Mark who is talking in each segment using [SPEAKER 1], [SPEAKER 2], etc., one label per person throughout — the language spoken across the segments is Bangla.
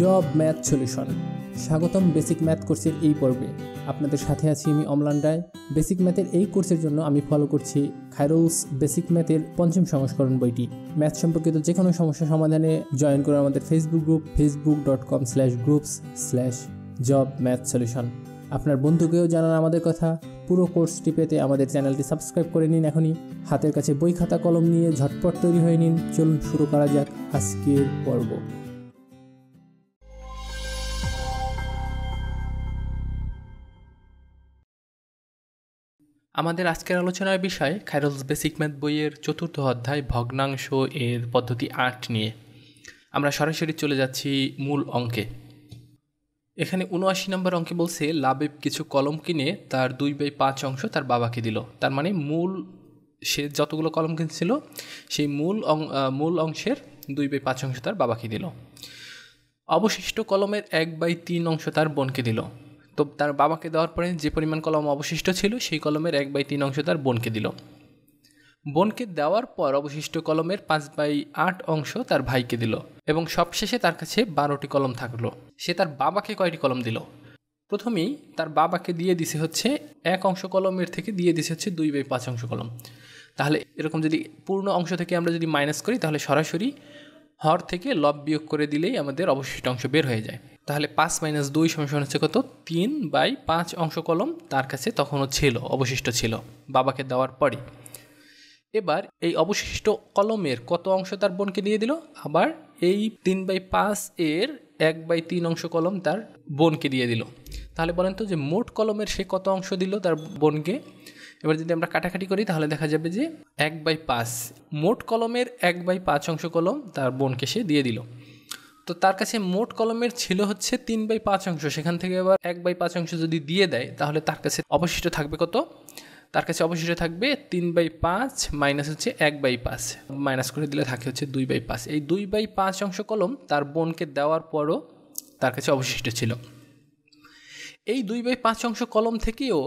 [SPEAKER 1] জব ম্যাথ সলিউশন স্বাগতম বেসিক ম্যাথ কোর্সের এই পর্বে আপনাদের সাথে আছি আমি অমলান রায় বেসিক ম্যাথের এই কোর্সের জন্য আমি ফলো করছি খাইরোলস বেসিক ম্যাথের পঞ্চম সংস্করণ বইটি ম্যাথ সম্পর্কিত যে কোনো সমস্যা সমাধানে জয়েন করুন আমাদের Facebook group Facebook dot com slash groups slash job math solution আপনার বন্ধুকেও জানান আমাদের কথা পুরো কোর্সটি পেতে আমাদের চ্যানেলটি সাবস্ক্রাইব করে নিন এখনই হাতের কাছে বই খাতা কলম নিয়ে ঝটপট তৈরি হয়ে নিন চলুন শুরু করা যাক আজকের পর্ব আমাদের আজকের আলোচনার বিষয় খাইরলস বেসিক ম্যাথ বইয়ের চতুর্থ অধ্যায় ভগ্নাংশ এর পদ্ধতি আট নিয়ে আমরা সরাসরি চলে যাচ্ছি মূল অঙ্কে এখানে উনআশি নম্বর অঙ্কে বলছে লাবেব কিছু কলম কিনে তার দুই বাই পাঁচ অংশ তার বাবাকে দিল তার মানে মূল সে যতগুলো কলম কিনছিল সেই মূল মূল অংশের দুই বাই পাঁচ অংশ তার বাবাকে দিল অবশিষ্ট কলমের এক বাই তিন অংশ তার বোনকে দিল তো তার বাবাকে দেওয়ার পরে যে পরিমাণ কলম অবশিষ্ট ছিল সেই কলমের এক বাই তিন অংশ তার বোনকে দিল বোনকে দেওয়ার পর অবশিষ্ট কলমের পাঁচ বাই আট অংশ তার ভাইকে দিল এবং সবশেষে তার কাছে বারোটি কলম থাকলো সে তার বাবাকে কয়টি কলম দিল প্রথমেই তার বাবাকে দিয়ে দিছে হচ্ছে এক অংশ কলমের থেকে দিয়ে দিছে হচ্ছে দুই বাই পাঁচ অংশ কলম তাহলে এরকম যদি পূর্ণ অংশ থেকে আমরা যদি মাইনাস করি তাহলে সরাসরি হর থেকে লব বিয়োগ করে দিলেই আমাদের অবশিষ্ট অংশ বের হয়ে যায় তাহলে পাঁচ মাইনাস দুই সমান হচ্ছে কত তিন বাই পাঁচ অংশ কলম তার কাছে তখনও ছিল অবশিষ্ট ছিল বাবাকে দেওয়ার পরে এবার এই অবশিষ্ট কলমের কত অংশ তার বোনকে দিয়ে দিল আবার এই তিন বাই পাঁচ এর এক বাই তিন অংশ কলম তার বোনকে দিয়ে দিল তাহলে বলেন তো যে মোট কলমের সে কত অংশ দিল তার বোনকে এবার যদি আমরা কাটাকাটি করি তাহলে দেখা যাবে যে এক বাই পাঁচ মোট কলমের এক বাই পাঁচ অংশ কলম তার বোনকে সে দিয়ে দিল তো তার কাছে মোট কলমের ছিল হচ্ছে তিন বাই পাঁচ অংশ সেখান থেকে আবার এক বাই পাঁচ অংশ যদি দিয়ে দেয় তাহলে তার কাছে অবশিষ্ট থাকবে কত তার কাছে অবশিষ্ট থাকবে তিন বাই পাঁচ মাইনাস হচ্ছে এক বাই পাঁচ মাইনাস করে দিলে থাকে হচ্ছে দুই বাই পাঁচ এই দুই বাই পাঁচ অংশ কলম তার বোনকে দেওয়ার পরও তার কাছে অবশিষ্ট ছিল এই দুই বাই পাঁচ অংশ কলম থেকেও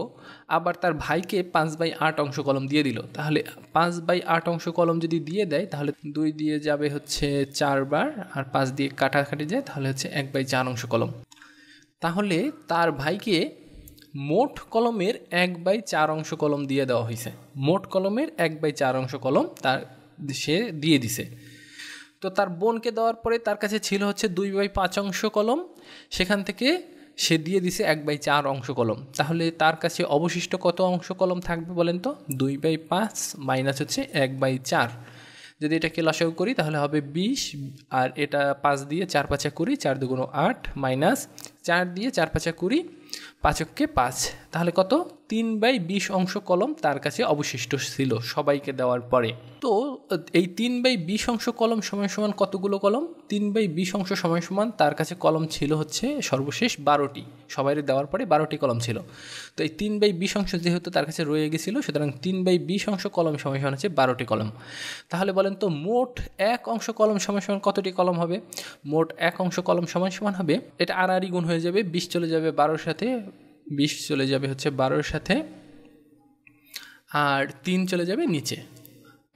[SPEAKER 1] আবার তার ভাইকে পাঁচ বাই আট অংশ কলম দিয়ে দিল তাহলে পাঁচ বাই আট অংশ কলম যদি দিয়ে দেয় তাহলে দুই দিয়ে যাবে হচ্ছে চারবার আর পাঁচ দিয়ে কাটি যায় তাহলে হচ্ছে এক বাই চার অংশ কলম তাহলে তার ভাইকে মোট কলমের এক বাই চার অংশ কলম দিয়ে দেওয়া হয়েছে মোট কলমের এক বাই চার অংশ কলম তার সে দিয়ে দিছে তো তার বোনকে দেওয়ার পরে তার কাছে ছিল হচ্ছে দুই বাই পাঁচ অংশ কলম সেখান থেকে সে দিয়ে দিছে এক বাই চার অংশ কলম তাহলে তার কাছে অবশিষ্ট কত অংশ কলম থাকবে বলেন তো দুই বাই পাঁচ মাইনাস হচ্ছে এক বাই চার যদি এটাকে লসাগু করি তাহলে হবে বিশ আর এটা পাঁচ দিয়ে চার পাঁচা কুড়ি চার দুগুণ আট মাইনাস চার দিয়ে চার পাঁচা কুড়ি পাঁচককে পাঁচ তাহলে কত তিন বাই বিশ অংশ কলম তার কাছে অবশিষ্ট ছিল সবাইকে দেওয়ার পরে তো এই তিন বাই বিশ অংশ কলম সময় সমান কতগুলো কলম তিন বাই বিশ অংশ সময় সমান তার কাছে কলম ছিল হচ্ছে সর্বশেষ বারোটি সবাই দেওয়ার পরে বারোটি কলম ছিল তো এই তিন বাই বিশ অংশ যেহেতু তার কাছে রয়ে গেছিলো সুতরাং তিন বাই বিশ অংশ কলম সময় সমান হচ্ছে বারোটি কলম তাহলে বলেন তো মোট এক অংশ কলম সময় সমান কতটি কলম হবে মোট এক অংশ কলম সময় সমান হবে এটা আড়াআড়ি গুণ হয়ে যাবে বিশ চলে যাবে বারোর সাথে বিশ চলে যাবে হচ্ছে বারোর সাথে আর তিন চলে যাবে নিচে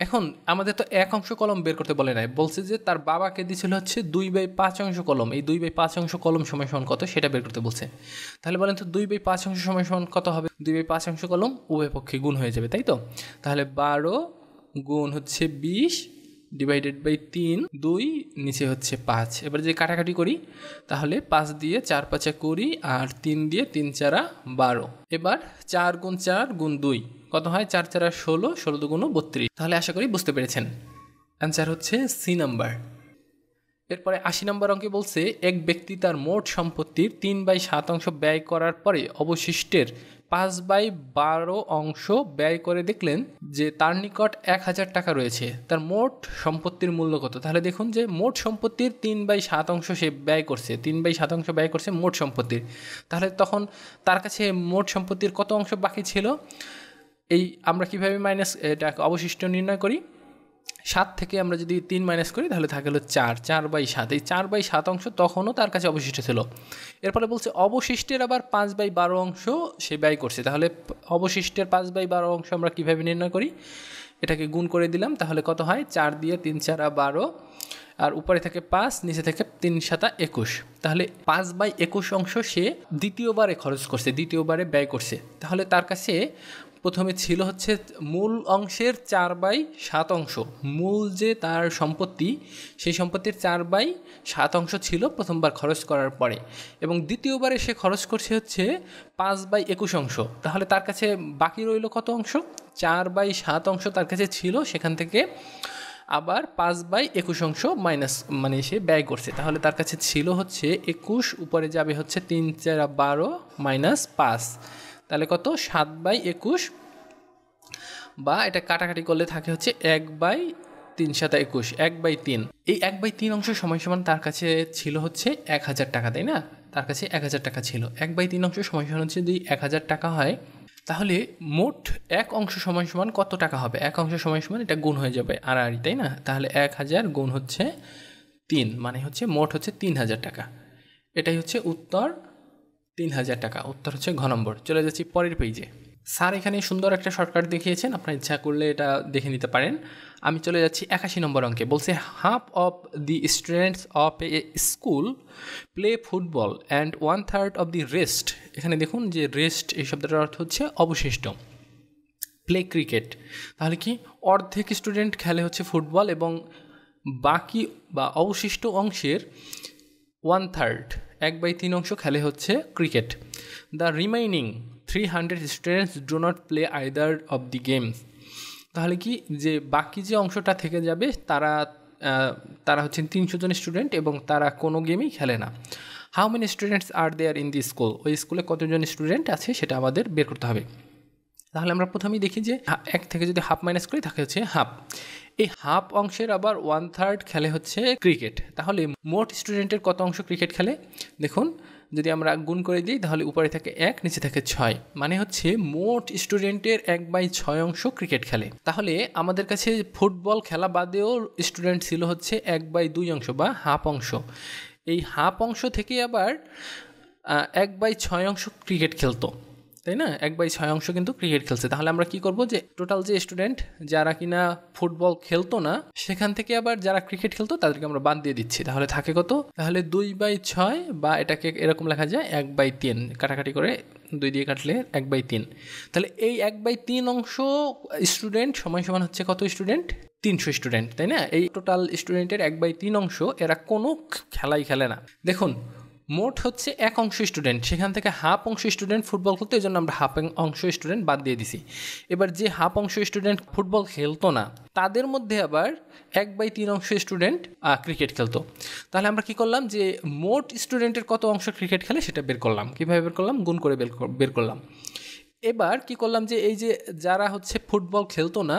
[SPEAKER 1] এখন আমাদের তো এক অংশ কলম বের করতে বলে নাই বলছে যে তার বাবাকে দিয়েছিল হচ্ছে দুই বাই পাঁচ অংশ কলম এই দুই বাই পাঁচ অংশ কলম সময় সমান কত সেটা বের করতে বলছে তাহলে বলেন তো দুই বাই পাঁচ অংশ সময় সমান কত হবে দুই বাই পাঁচ অংশ কলম উভয় পক্ষে গুণ হয়ে যাবে তাই তো তাহলে বারো গুণ হচ্ছে বিশ ডিভাইডেড বাই তিন দুই নিচে হচ্ছে পাঁচ এবার যদি কাটাকাটি করি তাহলে পাঁচ দিয়ে চার পাঁচা কুড়ি আর তিন দিয়ে তিন চারা বারো এবার চার গুণ চার গুণ দুই কত হয় চার চারা ষোলো ষোলো দু গুণও বত্রিশ তাহলে আশা করি বুঝতে পেরেছেন অ্যান্সার হচ্ছে সি নাম্বার এরপরে আশি নম্বর অঙ্কে বলছে এক ব্যক্তি তার মোট সম্পত্তির তিন বাই সাত অংশ ব্যয় করার পরে অবশিষ্টের পাঁচ বাই বারো অংশ ব্যয় করে দেখলেন যে তার নিকট এক হাজার টাকা রয়েছে তার মোট সম্পত্তির মূল্য কত তাহলে দেখুন যে মোট সম্পত্তির তিন বাই সাত অংশ সে ব্যয় করছে তিন বাই সাত অংশ ব্যয় করছে মোট সম্পত্তির তাহলে তখন তার কাছে মোট সম্পত্তির কত অংশ বাকি ছিল এই আমরা কিভাবে মাইনাস এটা অবশিষ্ট নির্ণয় করি সাত থেকে আমরা যদি তিন মাইনাস করি তাহলে থাকে হলো চার চার বাই সাত এই চার বাই সাত অংশ তখনও তার কাছে অবশিষ্ট ছিল এর ফলে বলছে অবশিষ্টের আবার পাঁচ বাই বারো অংশ সে ব্যয় করছে তাহলে অবশিষ্টের পাঁচ বাই বারো অংশ আমরা কীভাবে নির্ণয় করি এটাকে গুণ করে দিলাম তাহলে কত হয় চার দিয়ে তিন চারা বারো আর উপরে থেকে পাঁচ নিচে থেকে তিন সাতা একুশ তাহলে পাঁচ বাই একুশ অংশ সে দ্বিতীয়বারে খরচ করছে দ্বিতীয়বারে ব্যয় করছে তাহলে তার কাছে প্রথমে ছিল হচ্ছে মূল অংশের চার বাই সাত অংশ মূল যে তার সম্পত্তি সেই সম্পত্তির চার বাই সাত অংশ ছিল প্রথমবার খরচ করার পরে এবং দ্বিতীয়বারে সে খরচ করছে হচ্ছে পাঁচ বাই একুশ অংশ তাহলে তার কাছে বাকি রইল কত অংশ চার বাই সাত অংশ তার কাছে ছিল সেখান থেকে আবার পাঁচ বাই একুশ অংশ মাইনাস মানে সে ব্যয় করছে তাহলে তার কাছে ছিল হচ্ছে একুশ উপরে যাবে হচ্ছে তিন চার বারো মাইনাস পাঁচ তাহলে কত সাত বাই একুশ বা এটা কাটাকাটি করলে থাকে হচ্ছে এক বাই তিন সাতা একুশ এক বাই তিন এই এক বাই তিন অংশ সময় সমান তার কাছে ছিল হচ্ছে এক হাজার টাকা তাই না তার কাছে এক হাজার টাকা ছিল এক বাই তিন অংশ সময় সমান যদি এক হাজার টাকা হয় তাহলে মোট এক অংশ সময় সমান কত টাকা হবে এক অংশ সময় সমান এটা গুণ হয়ে যাবে আড়াআড়ি তাই না তাহলে এক হাজার গুণ হচ্ছে তিন মানে হচ্ছে মোট হচ্ছে তিন হাজার টাকা এটাই হচ্ছে উত্তর তিন হাজার টাকা উত্তর হচ্ছে ঘ নম্বর চলে যাচ্ছি পরের পেজে স্যার এখানে সুন্দর একটা শর্টকাট দেখিয়েছেন আপনার ইচ্ছা করলে এটা দেখে নিতে পারেন আমি চলে যাচ্ছি একাশি নম্বর অঙ্কে বলছে half of the students of a school play football and one third of the rest এখানে দেখুন যে রেস্ট এই শব্দটার অর্থ হচ্ছে অবশিষ্ট প্লে ক্রিকেট তাহলে কি অর্ধেক স্টুডেন্ট খেলে হচ্ছে ফুটবল এবং বাকি বা অবশিষ্ট অংশের ওয়ান থার্ড এক বাই তিন অংশ খেলে হচ্ছে cricket the remaining three hundred students do not play either of the games তাহলে কি যে বাকি যে অংশটা থেকে যাবে তারা তারা হচ্ছেন তিনশো জন স্টুডেন্ট এবং তারা কোনো গেমই খেলে না how many students are there in the school ওই স্কুলে কতজন স্টুডেন্ট আছে সেটা আমাদের বের করতে হবে তাহলে আমরা প্রথমেই দেখি যে এক থেকে যদি হাফ মাইনাস করি তাকে হচ্ছে হাফ এই হাফ অংশের আবার ওয়ান থার্ড খেলে হচ্ছে ক্রিকেট তাহলে মোট স্টুডেন্টের কত অংশ ক্রিকেট খেলে দেখুন যদি আমরা গুণ করে দিই তাহলে উপরে থাকে এক নিচে থাকে ছয় মানে হচ্ছে মোট স্টুডেন্টের এক বাই ছয় অংশ ক্রিকেট খেলে তাহলে আমাদের কাছে ফুটবল খেলা বাদেও স্টুডেন্ট ছিল হচ্ছে এক বাই দুই অংশ বা হাফ অংশ এই হাফ অংশ থেকে আবার এক বাই ছয় অংশ ক্রিকেট খেলতো তাই না এক বাই ছয় অংশ কিন্তু ক্রিকেট খেলছে তাহলে আমরা কি করব যে টোটাল যে স্টুডেন্ট যারা কিনা ফুটবল খেলতো না সেখান থেকে আবার যারা ক্রিকেট খেলতো তাদেরকে আমরা বাদ দিয়ে দিচ্ছি তাহলে থাকে কত তাহলে দুই বাই ছয় বা এটাকে এরকম লেখা যায় এক বাই তিন কাটাকাটি করে দুই দিয়ে কাটলে এক বাই তিন তাহলে এই এক বাই তিন অংশ স্টুডেন্ট সময় সমান হচ্ছে কত স্টুডেন্ট তিনশো স্টুডেন্ট তাই না এই টোটাল স্টুডেন্টের এক বাই তিন অংশ এরা কোনো খেলাই খেলে না দেখুন মোট হচ্ছে এক অংশ স্টুডেন্ট সেখান থেকে হাফ অংশ স্টুডেন্ট ফুটবল খেলতো এই জন্য আমরা হাফ অংশ স্টুডেন্ট বাদ দিয়ে দিছি এবার যে হাফ অংশ স্টুডেন্ট ফুটবল খেলতো না তাদের মধ্যে আবার এক বাই তিন অংশ স্টুডেন্ট ক্রিকেট খেলতো তাহলে আমরা কি করলাম যে মোট স্টুডেন্টের কত অংশ ক্রিকেট খেলে সেটা বের করলাম কীভাবে বের করলাম গুণ করে বের করলাম এবার কি করলাম যে এই যে যারা হচ্ছে ফুটবল খেলতো না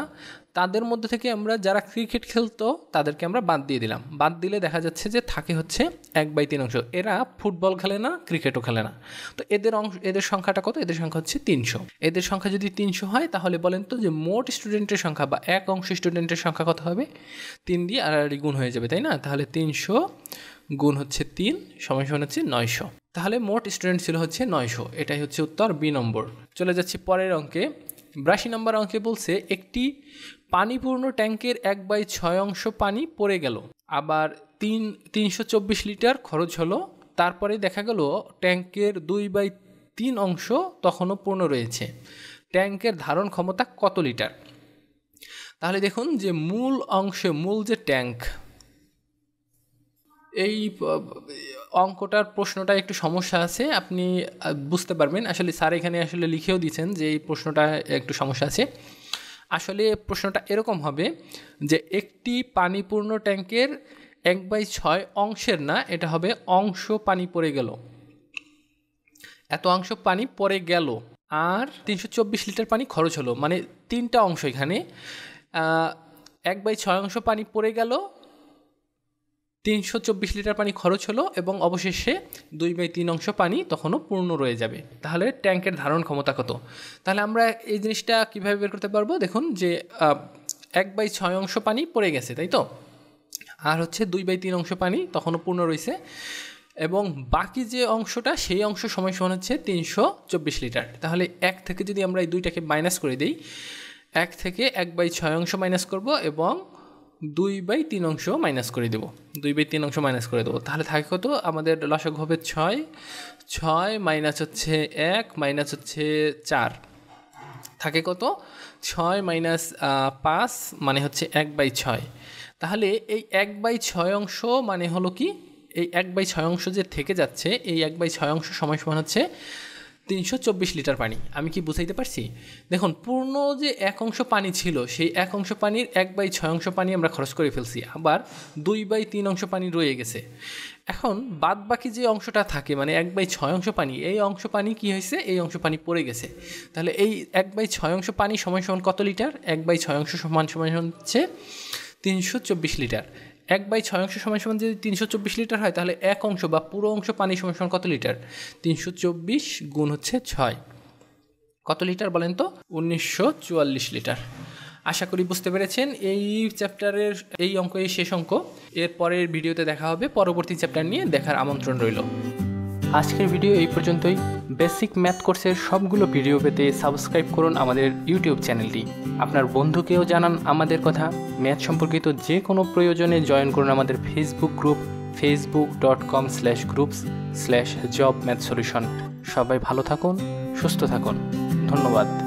[SPEAKER 1] তাদের মধ্যে থেকে আমরা যারা ক্রিকেট খেলতো তাদেরকে আমরা বাদ দিয়ে দিলাম বাদ দিলে দেখা যাচ্ছে যে থাকে হচ্ছে এক বাই তিন অংশ এরা ফুটবল খেলে না ক্রিকেটও খেলে না তো এদের অংশ এদের সংখ্যাটা কত এদের সংখ্যা হচ্ছে তিনশো এদের সংখ্যা যদি তিনশো হয় তাহলে বলেন তো যে মোট স্টুডেন্টের সংখ্যা বা এক অংশ স্টুডেন্টের সংখ্যা কত হবে তিন দিয়ে আড়াআড়ি গুণ হয়ে যাবে তাই না তাহলে তিনশো গুণ হচ্ছে তিন সময় সমান হচ্ছে নয়শো তাহলে মোট স্টুডেন্ট ছিল হচ্ছে নয়শো এটাই হচ্ছে উত্তর বি নম্বর চলে যাচ্ছি পরের অঙ্কে বিরাশি নম্বর অঙ্কে বলছে একটি পানিপূর্ণ ট্যাঙ্কের এক বাই ছয় অংশ পানি পড়ে গেল আবার তিন তিনশো চব্বিশ লিটার খরচ হলো তারপরে দেখা গেল ট্যাঙ্কের দুই বাই তিন অংশ তখনও পূর্ণ রয়েছে ট্যাঙ্কের ধারণ ক্ষমতা কত লিটার তাহলে দেখুন যে মূল অংশে মূল যে ট্যাঙ্ক এই অঙ্কটার প্রশ্নটা একটু সমস্যা আছে আপনি বুঝতে পারবেন আসলে স্যার এখানে আসলে লিখেও দিচ্ছেন যে এই প্রশ্নটা একটু সমস্যা আছে আসলে প্রশ্নটা এরকম হবে যে একটি পানিপূর্ণ ট্যাঙ্কের এক বাই ছয় অংশের না এটা হবে অংশ পানি পড়ে গেল এত অংশ পানি পড়ে গেল আর তিনশো চব্বিশ লিটার পানি খরচ হলো মানে তিনটা অংশ এখানে এক বাই ছয় অংশ পানি পড়ে গেল তিনশো চব্বিশ লিটার পানি খরচ হলো এবং অবশেষে দুই বাই তিন অংশ পানি তখনও পূর্ণ রয়ে যাবে তাহলে ট্যাঙ্কের ধারণ ক্ষমতা কত তাহলে আমরা এই জিনিসটা কীভাবে বের করতে পারবো দেখুন যে এক বাই ছয় অংশ পানি পড়ে গেছে তাই তো আর হচ্ছে দুই বাই তিন অংশ পানি তখনও পূর্ণ রয়েছে এবং বাকি যে অংশটা সেই অংশ সময় সমান হচ্ছে তিনশো চব্বিশ লিটার তাহলে এক থেকে যদি আমরা এই দুইটাকে মাইনাস করে দিই এক থেকে এক বাই ছয় অংশ মাইনাস করব এবং দুই বাই তিন অংশ মাইনাস করে দেবো দুই বাই তিন অংশ মাইনাস করে দেবো তাহলে থাকে কত আমাদের লসক হবে ছয় ছয় মাইনাস হচ্ছে এক মাইনাস হচ্ছে চার থাকে কত ছয় মাইনাস পাঁচ মানে হচ্ছে এক বাই ছয় তাহলে এই এক বাই ছয় অংশ মানে হলো কি এই এক বাই ছয় অংশ যে থেকে যাচ্ছে এই এক বাই ছয় অংশ সময় সমান হচ্ছে তিনশো চব্বিশ লিটার পানি আমি কি বুঝাইতে পারছি দেখুন পূর্ণ যে এক অংশ পানি ছিল সেই এক অংশ পানির এক বাই ছয় অংশ পানি আমরা খরচ করে ফেলছি আবার দুই বাই তিন অংশ পানি রয়ে গেছে এখন বাদ বাকি যে অংশটা থাকে মানে এক বাই ছয় অংশ পানি এই অংশ পানি কি হয়েছে এই অংশ পানি পড়ে গেছে তাহলে এই এক বাই ছয় অংশ পানি সময় সমান কত লিটার এক বাই ছয় অংশ সমান সমান হচ্ছে তিনশো চব্বিশ লিটার এক বাই ছয় অংশ সমান সমান যদি তিনশো চব্বিশ লিটার হয় তাহলে এক অংশ বা পুরো অংশ পানি সমান সমান কত লিটার তিনশো চব্বিশ গুণ হচ্ছে ছয় কত লিটার বলেন তো উনিশশো চুয়াল্লিশ লিটার আশা করি বুঝতে পেরেছেন এই চ্যাপ্টারের এই অঙ্ক এই শেষ অঙ্ক এরপরের ভিডিওতে দেখা হবে পরবর্তী চ্যাপ্টার নিয়ে দেখার আমন্ত্রণ রইল আজকের ভিডিও এই পর্যন্তই বেসিক ম্যাথ কোর্সের সবগুলো ভিডিও পেতে সাবস্ক্রাইব করুন আমাদের ইউটিউব চ্যানেলটি আপনার বন্ধুকেও জানান আমাদের কথা ম্যাথ সম্পর্কিত যে কোনো প্রয়োজনে জয়েন করুন আমাদের Facebook group Facebook dot com slash groups slash job math solution সবাই ভালো থাকুন সুস্থ থাকুন ধন্যবাদ